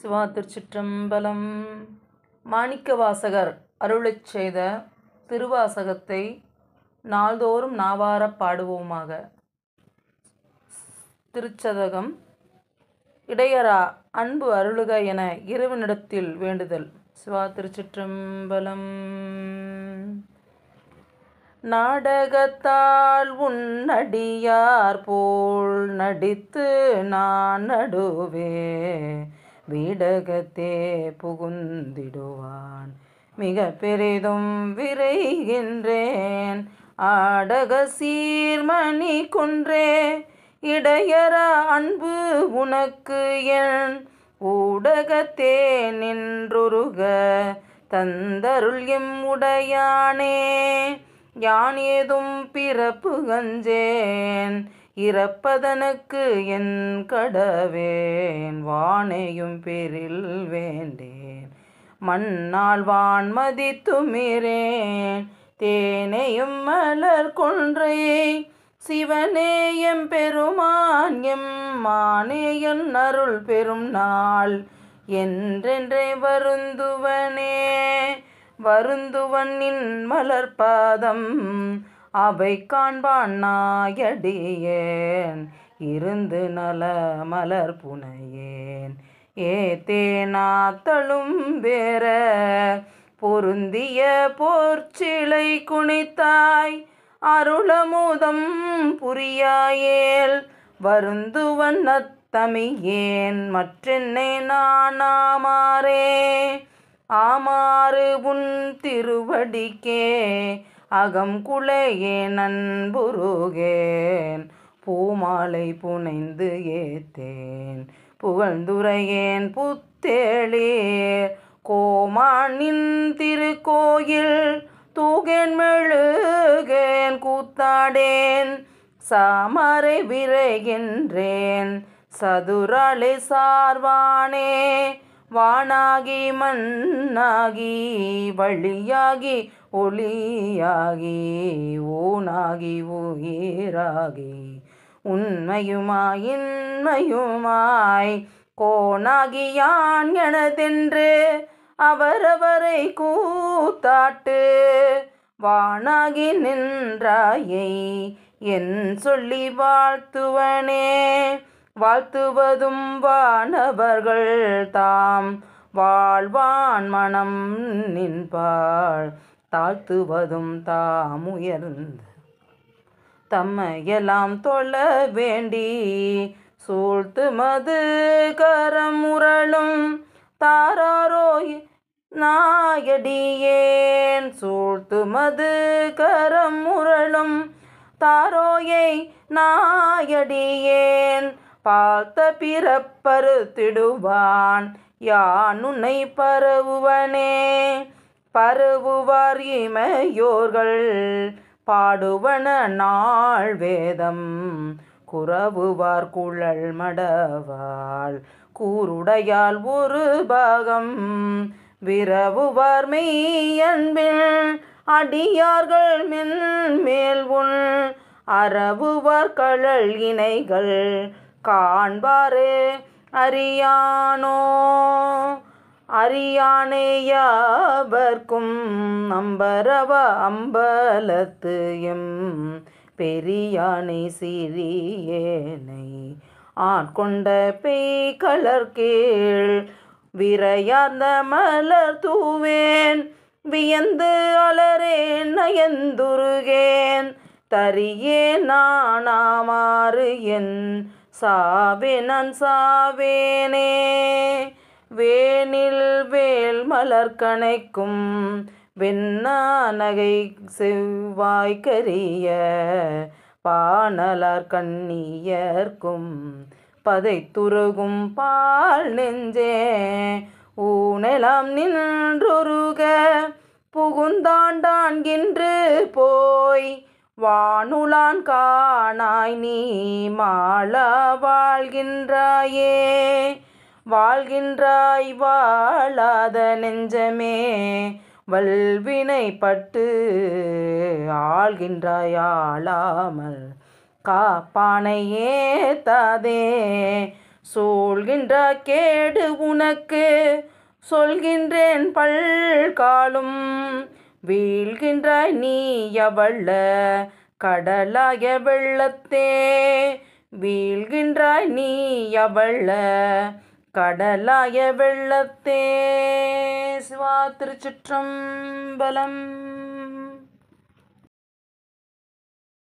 சிவா திருச்சிற்றம்பலம் மாணிக்க வாசகர் அருளை செய்த திருவாசகத்தை நாள்தோறும் நாவார பாடுவோமாக திருச்சதகம் இடையரா அன்பு அருளுக என இரவினிடத்தில் வேண்டுதல் சிவா திருச்சிற்றம்பலம் நாடகத்தால் உன்னடியார் போல் நடித்து நான் நடுவே வீடகத்தே புகுந்திடுவான் மிக பெரிதும் விரைகின்றேன் ஆடக சீர்மணி குன்றே இடையற அன்பு உனக்கு என் ஊடகத்தே நின்றுருக தந்தருள் எம் உடையானே யான் ஏதும் பிறப்பு கஞ்சேன் இறப்பதனுக்கு என் கடவேன் வானையும் பெரில் வேண்டேன் மண்ணால் வான் மதித்துமிரேன் தேனையும் மலர் கொன்றையே எம் பெருமான் எம் மானேயன் அருள் பெறும் நாள் என்றென்றே வருந்துவனே வருந்துவன் நின் மலர்பாதம் அவை காண்பான் நாயடியேன் இருந்து நல மலர் புனையேன் ஏத்தேனாத்தளும் வேற பொருந்திய போர்ச்சிலை குனித்தாய் அருளமோதம் புரியாயேல் வருந்துவன் நத்தமியேன் மற்றென்னை நான் ஆமாறே ஆமாறு உன் திருவடிக்கே அகம் குலையே நண்புருகேன் பூமாலை புனைந்து ஏத்தேன் புகழ்ந்துரையேன் புத்தேளே கோமானின் திருக்கோயில் தூகேன் மெழுகேன் கூத்தாடேன் சாமரை விரைகின்றேன் சதுரலை சார்வானே வானாகி மண்ணாகி வழியாகி ஒளியாகி ஊனாகி உயிராகி உண்மையுமாயின்மையுமாய் இன்மையுமாய் கோணாகி யான் எனதென்று அவரவரை கூத்தாட்டு வானாகி நின்றாயை என் சொல்லி வாழ்த்துவனே வாழ்த்துவதும் வானவர்கள் தாம் வாழ்வான் மனம் நின்பாள் தாழ்த்துவதும் தாம் உயர்ந்த தம்மையெல்லாம் தொழ வேண்டி சூழ்த்து மது கரம் உரளும் தாராரோ நாயடியேன் சூழ்த்து மது கரம் உரளும் தாரோயை நாயடியேன் பார்த்த பிறப்பறுத்திடுவான் யான் உன்னை பரவுவனே பரவுவார் இமையோர்கள் பாடுவன நாள் வேதம் குறவுவார் குழல் மடவாள் கூருடையால் ஒரு பாகம் விரவுவார் மெய்யன்பில் அடியார்கள் மேல் உள் அறவுவார் கழல் இணைகள் காண்பாரே அறியானோ அறியானேயாவர்க்கும் அம்பரவ அம்பலத்து எம் பெரியானை சிறியேனை ஆட்கொண்ட பேய்களர் கீழ் விரையார்ந்த மலர் தூவேன் வியந்து அலரேன் நயந்துருகேன் தரியே நானாமாறு என் சாவே நான் சாவேனே வேனில் வேல் மலர் கணைக்கும் வெண்ணா நகை செவ்வாய்க்கரிய பானலார் கண்ணியர்க்கும் பதை துருகும் பால் நெஞ்சே ஊனெலாம் நின்றொருக புகுந்தாண்டான்கின்று போய் வானுலான் காணாய் நீ மாள வாழ்கின்றாயே வாழ்கின்றாய் வாழாத நெஞ்சமே வல்வினை பட்டு ஆள்கின்றாய் ஆளாமல் காப்பானை ஏத்தாதே சூழ்கின்ற கேடு உனக்கு சொல்கின்றேன் பல்காலும் வீழ்கின்றாய் நீ எவள்ள கடலாய வெள்ளத்தே வீழ்கின்றாய் நீ எவள்ள கடலாய வெள்ளத்தே சிவா திருச்சிற்றம்பலம்